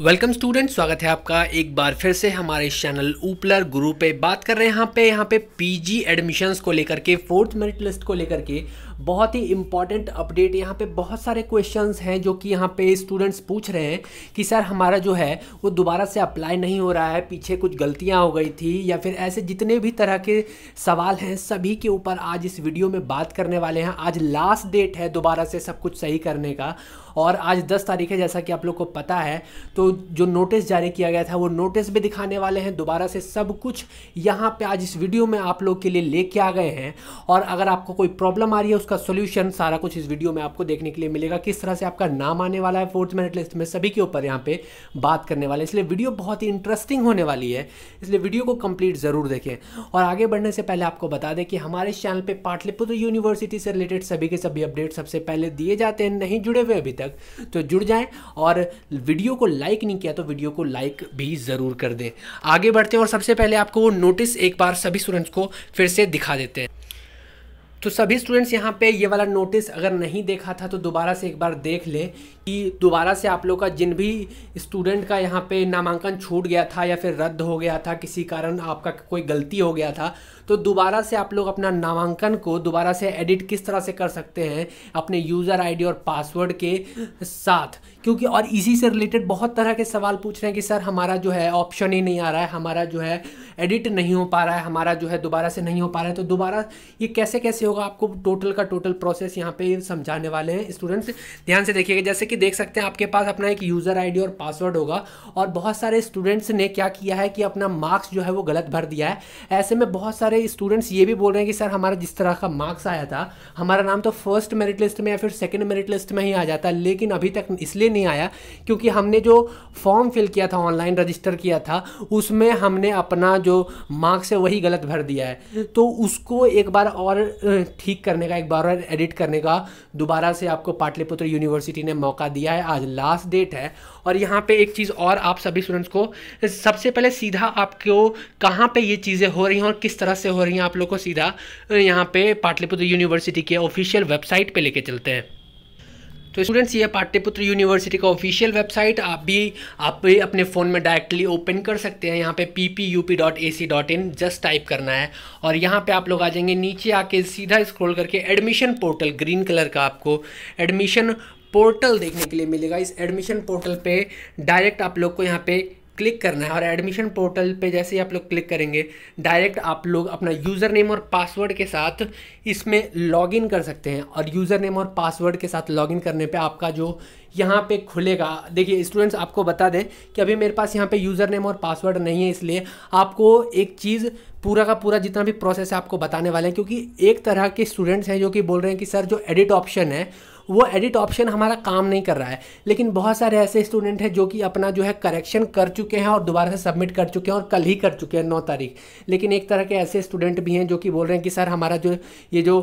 welcome student स्वागत है आपका एक बार फिर से हमारे चैनल ऊपलर गुरु पे बात कर रहे हैं यहाँ पे यहाँ पे पीजी एडमिशन्स को लेकर के फोर्थ मेरिट लिस्ट को लेकर के बहुत ही इंपॉर्टेंट अपडेट यहाँ पे बहुत सारे क्वेश्चंस हैं जो कि यहाँ पे स्टूडेंट्स पूछ रहे हैं कि सर हमारा जो है वो दोबारा से अप्लाई नहीं हो रहा है पीछे कुछ गलतियाँ हो गई थी या फिर ऐसे जितने भी तरह के सवाल हैं सभी के ऊपर आज इस वीडियो में बात करने वाले हैं आज लास्ट डेट है दोबारा से सब कुछ सही करने का और आज 10 तारीख है जैसा कि आप लोग को पता है तो जो नोटिस जारी किया गया था वो नोटिस भी दिखाने वाले हैं दोबारा से सब कुछ यहाँ पे आज इस वीडियो में आप लोग के लिए लेके आ गए हैं और अगर आपको कोई प्रॉब्लम आ रही है उसका उसका सोल्यूशन सारा कुछ इस वीडियो में आपको देखने के लिए मिलेगा किस तरह से आपका नाम आने वाला है फोर्थ मेरिट लिस्ट में सभी के ऊपर यहाँ पे बात करने वाले इसलिए वीडियो बहुत ही इंटरेस्टिंग होने वाली है इसलिए वीडियो को कंप्लीट ज़रूर देखें और आगे बढ़ने से पहले आपको बता दें कि हमारे चैनल पर पाटलिपुत्र यूनिवर्सिटी से रिलेटेड सभी के सभी अपडेट सबसे पहले दिए जाते हैं नहीं जुड़े हुए अभी तक तो जुड़ जाएँ और वीडियो को लाइक नहीं किया तो वीडियो को लाइक भी ज़रूर कर दें आगे बढ़ते हैं और सबसे पहले आपको वो नोटिस एक बार सभी स्टूडेंट्स को फिर से दिखा देते हैं तो सभी स्टूडेंट्स यहाँ पे ये वाला नोटिस अगर नहीं देखा था तो दोबारा से एक बार देख ले कि दोबारा से आप लोग का जिन भी स्टूडेंट का यहाँ पे नामांकन छूट गया था या फिर रद्द हो गया था किसी कारण आपका कोई गलती हो गया था तो दोबारा से आप लोग अपना नामांकन को दोबारा से एडिट किस तरह से कर सकते हैं अपने यूज़र आईडी और पासवर्ड के साथ क्योंकि और इसी से रिलेटेड बहुत तरह के सवाल पूछ रहे हैं कि सर हमारा जो है ऑप्शन ही नहीं आ रहा है हमारा जो है एडिट नहीं हो पा रहा है हमारा जो है दोबारा से नहीं हो पा रहा है तो दोबारा ये कैसे कैसे लोग आपको टोटल का टोटल प्रोसेस यहाँ पे समझाने वाले हैं स्टूडेंट्स ध्यान से देखिएगा जैसे कि देख सकते हैं आपके पास अपना एक यूज़र आईडी और पासवर्ड होगा और बहुत सारे स्टूडेंट्स ने क्या किया है कि अपना मार्क्स जो है वो गलत भर दिया है ऐसे में बहुत सारे स्टूडेंट्स ये भी बोल रहे हैं कि सर हमारा जिस तरह का मार्क्स आया था हमारा नाम तो फर्स्ट मेरिट लिस्ट में या फिर सेकेंड मेरिट लिस्ट में ही आ जाता लेकिन अभी तक इसलिए नहीं आया क्योंकि हमने जो फॉर्म फिल किया था ऑनलाइन रजिस्टर किया था उसमें हमने अपना जो मार्क्स है वही गलत भर दिया है तो उसको एक बार और ठीक करने का एक बार और एडिट करने का दोबारा से आपको पाटलिपुत्र यूनिवर्सिटी ने मौका दिया है आज लास्ट डेट है और यहाँ पे एक चीज़ और आप सभी स्टूडेंट्स को सबसे पहले सीधा आपको कहाँ पे ये चीज़ें हो रही हैं और किस तरह से हो रही हैं आप लोग को सीधा यहाँ पे पाटलिपुत्र यूनिवर्सिटी के ऑफिशियल वेबसाइट पे लेके चलते हैं तो स्टूडेंट्स ये पाठ्यपुत्र यूनिवर्सिटी का ऑफिशियल वेबसाइट आप भी आप भी अपने फ़ोन में डायरेक्टली ओपन कर सकते हैं यहाँ पे P P U P dot A C dot in just type करना है और यहाँ पे आप लोग आ जाएंगे नीचे आके सीधा स्क्रॉल करके एडमिशन पोर्टल ग्रीन कलर का आपको एडमिशन पोर्टल देखने के लिए मिलेगा इस एडमिशन पोर्टल पे डायरेक्ट आप लोग को यहाँ पे क्लिक करना है और एडमिशन पोर्टल पे जैसे ही आप लोग क्लिक करेंगे डायरेक्ट आप लोग अपना यूज़र नेम और पासवर्ड के साथ इसमें लॉगिन कर सकते हैं और यूज़र नेम और पासवर्ड के साथ लॉगिन करने पे आपका जो यहाँ पे खुलेगा देखिए स्टूडेंट्स आपको बता दें कि अभी मेरे पास यहाँ पे यूज़र नेम और पासवर्ड नहीं है इसलिए आपको एक चीज़ पूरा का पूरा जितना भी प्रोसेस है आपको बताने वाले हैं क्योंकि एक तरह के स्टूडेंट्स हैं जो कि बोल रहे हैं कि सर जो एडिट ऑप्शन है वो एडिट ऑप्शन हमारा काम नहीं कर रहा है लेकिन बहुत सारे ऐसे स्टूडेंट हैं जो कि अपना जो है करेक्शन कर चुके हैं और दोबारा से सबमिट कर चुके हैं और कल ही कर चुके हैं नौ तारीख लेकिन एक तरह के ऐसे स्टूडेंट भी हैं जो कि बोल रहे हैं कि सर हमारा जो ये जो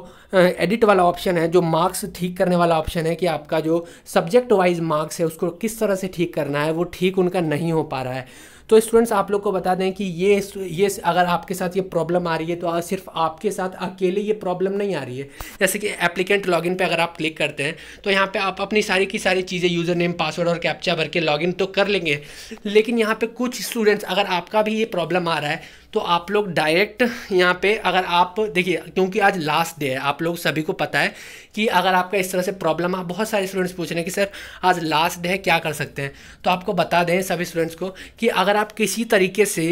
एडिट वाला ऑप्शन है जो मार्क्स ठीक करने वाला ऑप्शन है कि आपका जो सब्जेक्ट वाइज मार्क्स है उसको किस तरह से ठीक करना है वो ठीक उनका नहीं हो पा रहा है तो स्टूडेंट्स आप लोग को बता दें कि ये ये अगर आपके साथ ये प्रॉब्लम आ रही है तो सिर्फ आपके साथ अकेले ये प्रॉब्लम नहीं आ रही है जैसे कि एप्लीकेंट लॉगिन पे अगर आप क्लिक करते हैं तो यहाँ पे आप अपनी सारी की सारी चीज़ें यूज़र नेम पासवर्ड और कैप्चा भर के लॉगिन तो कर लेंगे लेकिन यहाँ पे कुछ स्टूडेंट्स अगर आपका भी ये प्रॉब्लम आ रहा है तो आप लोग डायरेक्ट यहाँ पे अगर आप देखिए क्योंकि आज लास्ट डे है आप लोग सभी को पता है कि अगर आपका इस तरह से प्रॉब्लम आप बहुत सारे स्टूडेंट्स पूछ रहे हैं कि सर आज लास्ट डे है क्या कर सकते हैं तो आपको बता दें सभी स्टूडेंट्स को कि अगर आप किसी तरीके से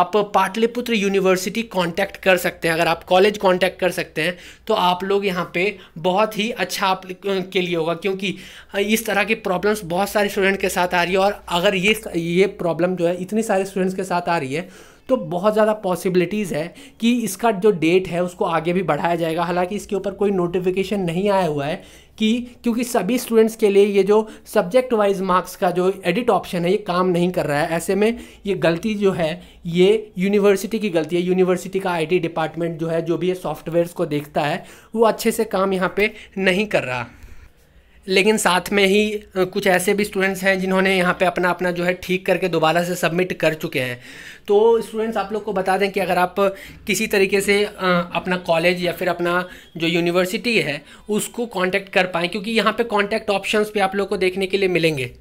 आप पाटलिपुत्र यूनिवर्सिटी कॉन्टैक्ट कर सकते हैं अगर आप कॉलेज कॉन्टैक्ट कर सकते हैं तो आप लोग यहाँ पर बहुत ही अच्छा आप के लिए होगा क्योंकि इस तरह की प्रॉब्लम्स बहुत सारे स्टूडेंट के साथ आ रही है और अगर ये ये प्रॉब्लम जो है इतनी सारे स्टूडेंट्स के साथ आ रही है तो बहुत ज़्यादा पॉसिबिलिटीज़ है कि इसका जो डेट है उसको आगे भी बढ़ाया जाएगा हालांकि इसके ऊपर कोई नोटिफिकेशन नहीं आया हुआ है कि क्योंकि सभी स्टूडेंट्स के लिए ये जो सब्जेक्ट वाइज मार्क्स का जो एडिट ऑप्शन है ये काम नहीं कर रहा है ऐसे में ये गलती जो है ये यूनिवर्सिटी की गलती है यूनिवर्सिटी का आईटी डिपार्टमेंट जो है जो भी ये सॉफ्टवेयर्स को देखता है वो अच्छे से काम यहाँ पे नहीं कर रहा लेकिन साथ में ही कुछ ऐसे भी स्टूडेंट्स हैं जिन्होंने यहाँ पे अपना अपना जो है ठीक करके दोबारा से सबमिट कर चुके हैं तो स्टूडेंट्स आप लोग को बता दें कि अगर आप किसी तरीके से अपना कॉलेज या फिर अपना जो यूनिवर्सिटी है उसको कांटेक्ट कर पाएँ क्योंकि यहाँ पे कांटेक्ट ऑप्शंस भी आप लोग को देखने के लिए मिलेंगे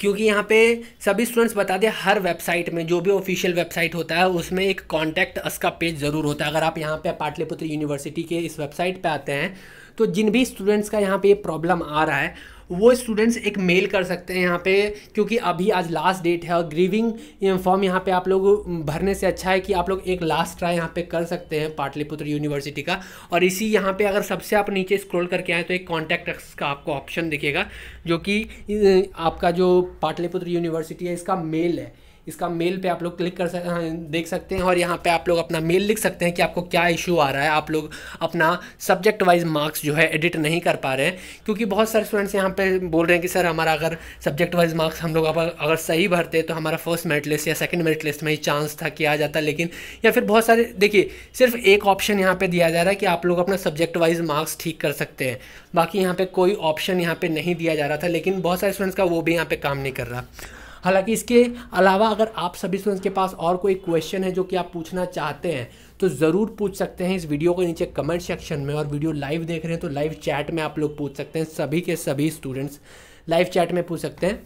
क्योंकि यहाँ पे सभी स्टूडेंट्स बता दें हर वेबसाइट में जो भी ऑफिशियल वेबसाइट होता है उसमें एक कॉन्टैक्ट अस का पेज ज़रूर होता है अगर आप यहाँ पे पाटलिपुत्र यूनिवर्सिटी के इस वेबसाइट पे आते हैं तो जिन भी स्टूडेंट्स का यहाँ पे ये प्रॉब्लम आ रहा है वो स्टूडेंट्स एक मेल कर सकते हैं यहाँ पे क्योंकि अभी आज लास्ट डेट है और ग्रीविंग फॉर्म यहाँ पे आप लोग भरने से अच्छा है कि आप लोग एक लास्ट ट्राई यहाँ पे कर सकते हैं पाटलिपुत्र यूनिवर्सिटी का और इसी यहाँ पे अगर सबसे आप नीचे स्क्रॉल करके आए तो एक कॉन्टैक्ट का आपको ऑप्शन दिखेगा जो कि आपका जो पाटलिपुत्र यूनिवर्सिटी है इसका मेल है इसका मेल पे आप लोग क्लिक कर सक हाँ, देख सकते हैं और यहाँ पे आप लोग अपना मेल लिख सकते हैं कि आपको क्या इशू आ रहा है आप लोग अपना सब्जेक्ट वाइज मार्क्स जो है एडिट नहीं कर पा रहे हैं क्योंकि बहुत सारे स्टूडेंट्स यहाँ पे बोल रहे हैं कि सर हमारा अगर सब्जेक्ट वाइज मार्क्स हम लोग अगर सही भरते तो हमारा फर्स्ट मेरिट लिस्ट या सेकेंड मेरिट लिस्ट में ही चांस था कि आ जाता लेकिन या फिर बहुत सारे देखिए सिर्फ एक ऑप्शन यहाँ पर दिया जा रहा है कि आप लोग अपना सब्जेक्ट वाइज मार्क्स ठीक कर सकते हैं बाकी यहाँ पर कोई ऑप्शन यहाँ पर नहीं दिया जा रहा था लेकिन बहुत सारे स्टूडेंट्स का वो भी यहाँ पर काम नहीं कर रहा हालांकि इसके अलावा अगर आप सभी स्टूडेंट्स के पास और कोई क्वेश्चन है जो कि आप पूछना चाहते हैं तो ज़रूर पूछ सकते हैं इस वीडियो के नीचे कमेंट सेक्शन में और वीडियो लाइव देख रहे हैं तो लाइव चैट में आप लोग पूछ सकते हैं सभी के सभी स्टूडेंट्स लाइव चैट में पूछ सकते हैं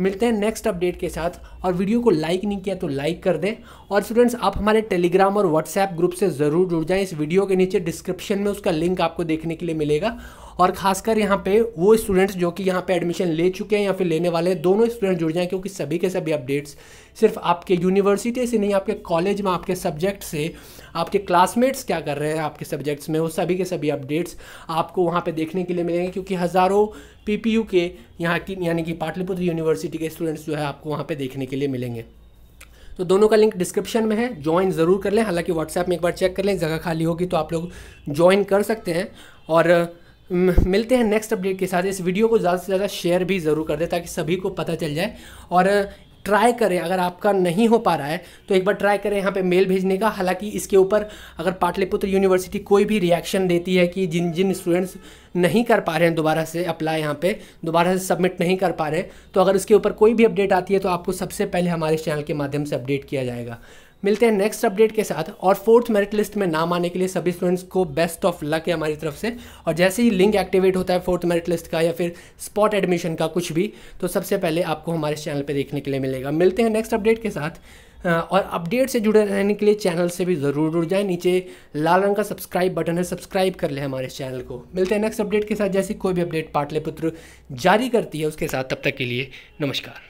मिलते हैं नेक्स्ट अपडेट के साथ और वीडियो को लाइक नहीं किया तो लाइक कर दें और स्टूडेंट्स आप हमारे टेलीग्राम और व्हाट्सएप ग्रुप से ज़रूर जुड़ जाएं इस वीडियो के नीचे डिस्क्रिप्शन में उसका लिंक आपको देखने के लिए मिलेगा और खासकर यहाँ पे वो स्टूडेंट्स जो कि यहाँ पे एडमिशन ले चुके हैं या फिर लेने वाले हैं दोनों स्टूडेंट जुड़ जाएं क्योंकि सभी के सभी अपडेट्स सिर्फ आपके यूनिवर्सिटी से नहीं आपके कॉलेज में आपके सब्जेक्ट से आपके क्लासमेट्स क्या कर रहे हैं आपके सब्जेक्ट्स में वो सभी के सभी अपडेट्स आपको वहाँ पर देखने के लिए मिलेंगे क्योंकि हज़ारों पी के यहाँ की यानी कि पाटलिपुत्र यूनिवर्सिटी के स्टूडेंट्स जो है आपको वहाँ पर देखने के लिए मिलेंगे तो दोनों का लिंक डिस्क्रिप्शन में है ज्वाइन ज़रूर कर लें हालांकि व्हाट्सएप में एक बार चेक कर लें जगह खाली होगी तो आप लोग ज्वाइन कर सकते हैं और मिलते हैं नेक्स्ट अपडेट के साथ इस वीडियो को ज़्यादा से ज़्यादा शेयर भी ज़रूर कर दें ताकि सभी को पता चल जाए और ट्राई करें अगर आपका नहीं हो पा रहा है तो एक बार ट्राई करें यहाँ पे मेल भेजने का हालांकि इसके ऊपर अगर पाटलिपुत्र यूनिवर्सिटी कोई भी रिएक्शन देती है कि जिन जिन स्टूडेंट्स नहीं कर पा रहे हैं दोबारा से अप्लाई यहाँ पे दोबारा से सबमिट नहीं कर पा रहे तो अगर इसके ऊपर कोई भी अपडेट आती है तो आपको सबसे पहले हमारे चैनल के माध्यम से अपडेट किया जाएगा मिलते हैं नेक्स्ट अपडेट के साथ और फोर्थ मेरिट लिस्ट में नाम आने के लिए सभी स्टूडेंट्स को बेस्ट ऑफ लक है हमारी तरफ से और जैसे ही लिंक एक्टिवेट होता है फोर्थ मेरिट लिस्ट का या फिर स्पॉट एडमिशन का कुछ भी तो सबसे पहले आपको हमारे चैनल पर देखने के लिए मिलेगा मिलते हैं नेक्स्ट अपडेट के साथ और अपडेट से जुड़े रहने के लिए चैनल से भी ज़रूर जुड़ जाए नीचे लाल रंग का सब्सक्राइब बटन है सब्सक्राइब कर ले हमारे चैनल को मिलते हैं नेक्स्ट अपडेट के साथ जैसी कोई भी अपडेट पाटलिपुत्र जारी करती है उसके साथ तब तक के लिए नमस्कार